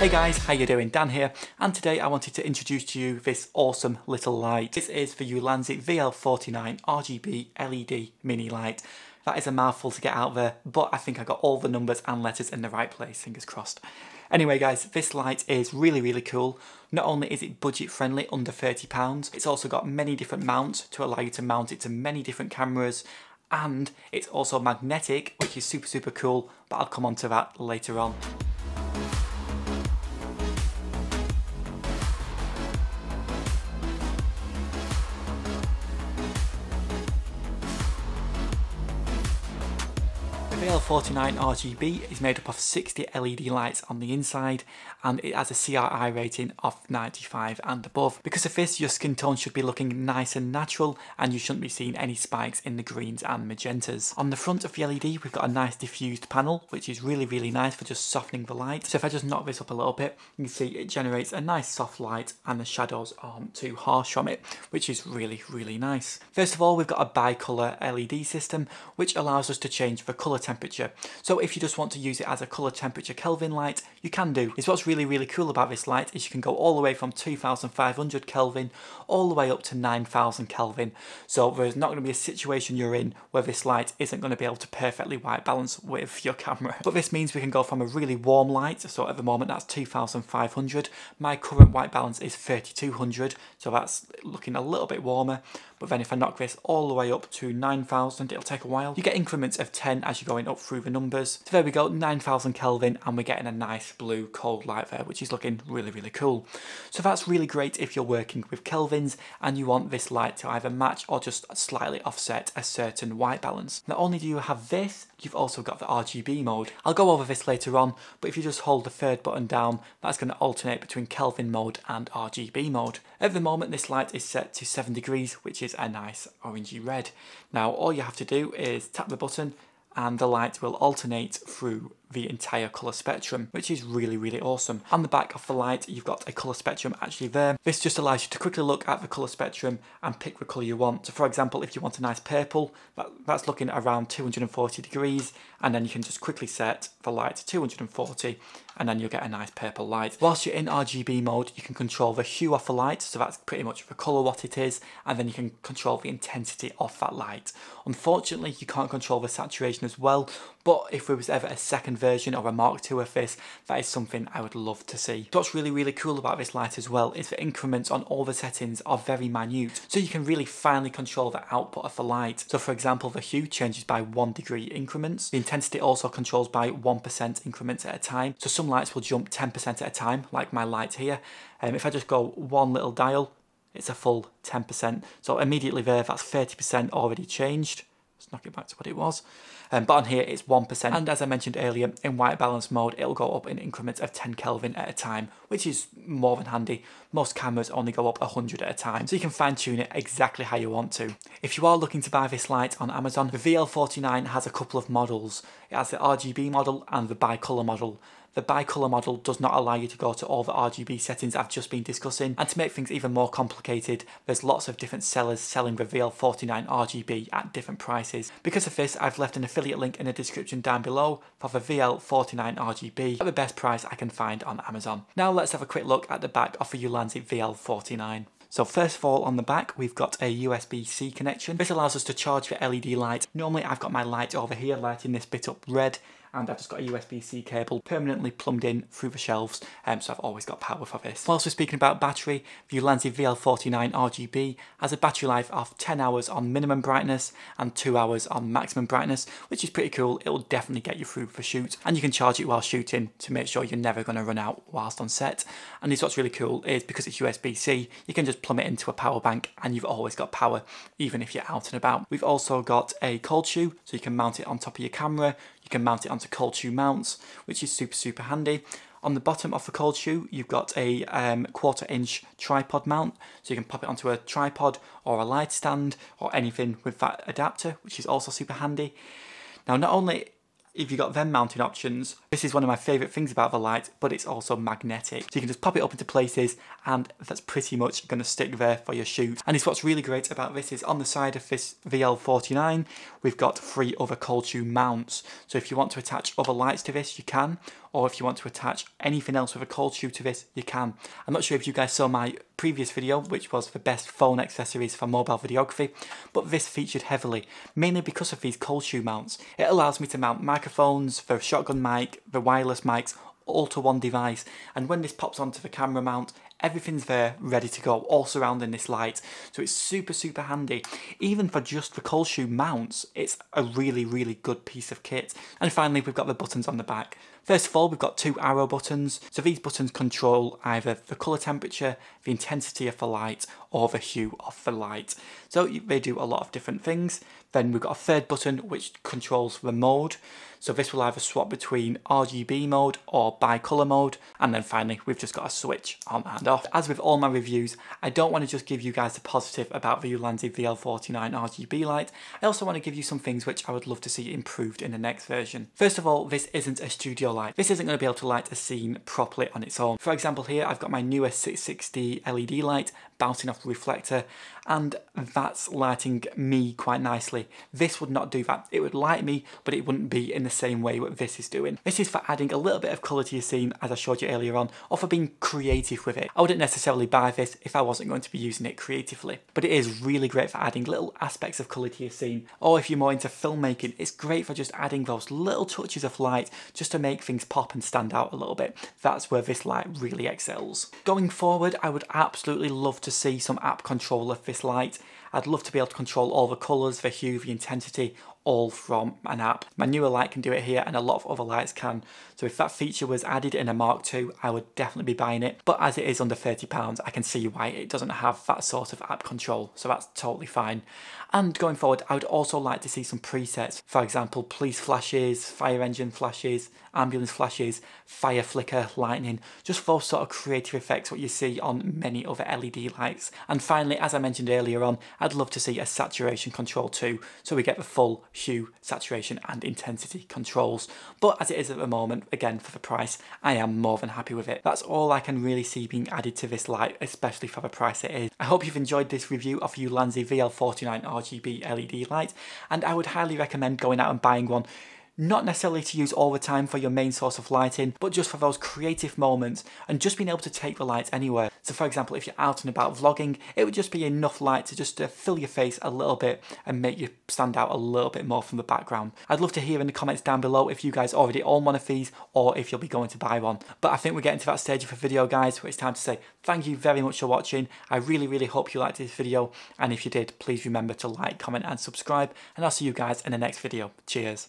Hey guys, how you doing? Dan here, and today I wanted to introduce to you this awesome little light. This is the Ulanzi VL49 RGB LED mini light. That is a mouthful to get out there, but I think I got all the numbers and letters in the right place, fingers crossed. Anyway guys, this light is really, really cool. Not only is it budget friendly, under £30, it's also got many different mounts to allow you to mount it to many different cameras, and it's also magnetic, which is super, super cool, but I'll come on to that later on. VL49 RGB is made up of 60 LED lights on the inside and it has a CRI rating of 95 and above. Because of this, your skin tone should be looking nice and natural and you shouldn't be seeing any spikes in the greens and magentas. On the front of the LED, we've got a nice diffused panel, which is really, really nice for just softening the light. So if I just knock this up a little bit, you can see it generates a nice soft light and the shadows aren't too harsh from it, which is really, really nice. First of all, we've got a bi-color LED system, which allows us to change the colour temperature. So if you just want to use it as a color temperature Kelvin light, you can do. It's what's really, really cool about this light is you can go all the way from 2500 Kelvin all the way up to 9000 Kelvin. So there's not going to be a situation you're in where this light isn't going to be able to perfectly white balance with your camera. But this means we can go from a really warm light, so at the moment that's 2500. My current white balance is 3200, so that's looking a little bit warmer. But then if I knock this all the way up to 9,000, it'll take a while. You get increments of 10 as you're going up through the numbers. So there we go, 9,000 Kelvin, and we're getting a nice blue cold light there, which is looking really, really cool. So that's really great if you're working with Kelvins and you want this light to either match or just slightly offset a certain white balance. Not only do you have this, you've also got the RGB mode. I'll go over this later on, but if you just hold the third button down, that's going to alternate between Kelvin mode and RGB mode. At the moment, this light is set to 7 degrees, which is is a nice orangey red. Now all you have to do is tap the button and the light will alternate through the entire colour spectrum, which is really, really awesome. On the back of the light, you've got a colour spectrum actually there. This just allows you to quickly look at the colour spectrum and pick the colour you want. So for example, if you want a nice purple, that, that's looking around 240 degrees, and then you can just quickly set the light to 240, and then you'll get a nice purple light. Whilst you're in RGB mode, you can control the hue of the light, so that's pretty much the colour what it is, and then you can control the intensity of that light. Unfortunately, you can't control the saturation as well, but if there was ever a second version or a Mark II of this, that is something I would love to see. what's really, really cool about this light as well is the increments on all the settings are very minute, so you can really finely control the output of the light. So for example, the hue changes by one degree increments. The intensity also controls by 1% increments at a time. So some lights will jump 10% at a time, like my light here. Um, if I just go one little dial, it's a full 10%. So immediately there, that's 30% already changed. Let's knock it back to what it was. Um, but on here it's 1%. And as I mentioned earlier, in white balance mode, it'll go up in increments of 10 Kelvin at a time, which is more than handy. Most cameras only go up 100 at a time, so you can fine tune it exactly how you want to. If you are looking to buy this light on Amazon, the VL49 has a couple of models. It has the RGB model and the bicolor model the bicolor model does not allow you to go to all the RGB settings I've just been discussing. And to make things even more complicated, there's lots of different sellers selling Reveal 49 RGB at different prices. Because of this, I've left an affiliate link in the description down below for the VL49 RGB at the best price I can find on Amazon. Now let's have a quick look at the back of the Ulanzi VL49. So first of all on the back we've got a USB-C connection. This allows us to charge the LED light. Normally I've got my light over here lighting this bit up red and I've just got a USB-C cable permanently plumbed in through the shelves, um, so I've always got power for this. Whilst we're speaking about battery, the Ulanzi VL49 RGB has a battery life of 10 hours on minimum brightness and 2 hours on maximum brightness, which is pretty cool, it'll definitely get you through the shoot, and you can charge it while shooting to make sure you're never going to run out whilst on set. And this what's really cool is because it's USB-C, you can just plumb it into a power bank and you've always got power, even if you're out and about. We've also got a cold shoe, so you can mount it on top of your camera, you can mount it onto cold shoe mounts, which is super, super handy. On the bottom of the cold shoe, you've got a um, quarter inch tripod mount, so you can pop it onto a tripod or a light stand or anything with that adapter, which is also super handy. Now, not only if you've got them mounting options. This is one of my favourite things about the light, but it's also magnetic. So you can just pop it up into places and that's pretty much going to stick there for your shoot. And it's what's really great about this is on the side of this VL49, we've got three other cold shoe mounts. So if you want to attach other lights to this, you can or if you want to attach anything else with a cold shoe to this, you can. I'm not sure if you guys saw my previous video, which was the best phone accessories for mobile videography, but this featured heavily, mainly because of these cold shoe mounts. It allows me to mount microphones, the shotgun mic, the wireless mics, all to one device and when this pops onto the camera mount Everything's there, ready to go, all surrounding this light. So it's super, super handy. Even for just the cold shoe mounts, it's a really, really good piece of kit. And finally, we've got the buttons on the back. First of all, we've got two arrow buttons. So these buttons control either the colour temperature, the intensity of the light, or the hue of the light. So they do a lot of different things. Then we've got a third button which controls the mode. So this will either swap between RGB mode or bi-colour mode. And then finally, we've just got a switch on and off. As with all my reviews, I don't want to just give you guys a positive about the Ulanzi VL49 RGB light. I also want to give you some things which I would love to see improved in the next version. First of all, this isn't a studio light. This isn't going to be able to light a scene properly on its own. For example here, I've got my newest 660 LED light bouncing off the reflector and that's lighting me quite nicely this would not do that. It would light me, but it wouldn't be in the same way what this is doing. This is for adding a little bit of colour to your scene, as I showed you earlier on, or for being creative with it. I wouldn't necessarily buy this if I wasn't going to be using it creatively, but it is really great for adding little aspects of colour to your scene. Or if you're more into filmmaking, it's great for just adding those little touches of light just to make things pop and stand out a little bit. That's where this light really excels. Going forward, I would absolutely love to see some app control of this light. I'd love to be able to control all the colours, the hue, the intensity, all from an app. My newer light can do it here and a lot of other lights can. So if that feature was added in a Mark II, I would definitely be buying it. But as it is under £30, I can see why it doesn't have that sort of app control. So that's totally fine. And going forward, I would also like to see some presets. For example, police flashes, fire engine flashes, ambulance flashes, fire flicker, lightning, just those sort of creative effects what you see on many other LED lights. And finally, as I mentioned earlier on, I'd love to see a saturation control too, so we get the full hue, saturation and intensity controls. But as it is at the moment, again for the price, I am more than happy with it. That's all I can really see being added to this light, especially for the price it is. I hope you've enjoyed this review of Ulanzi VL49 RGB LED light and I would highly recommend going out and buying one not necessarily to use all the time for your main source of lighting, but just for those creative moments and just being able to take the light anywhere. So for example, if you're out and about vlogging, it would just be enough light to just uh, fill your face a little bit and make you stand out a little bit more from the background. I'd love to hear in the comments down below if you guys already own one of these or if you'll be going to buy one. But I think we're getting to that stage of the video guys where it's time to say thank you very much for watching. I really, really hope you liked this video and if you did, please remember to like, comment and subscribe and I'll see you guys in the next video. Cheers.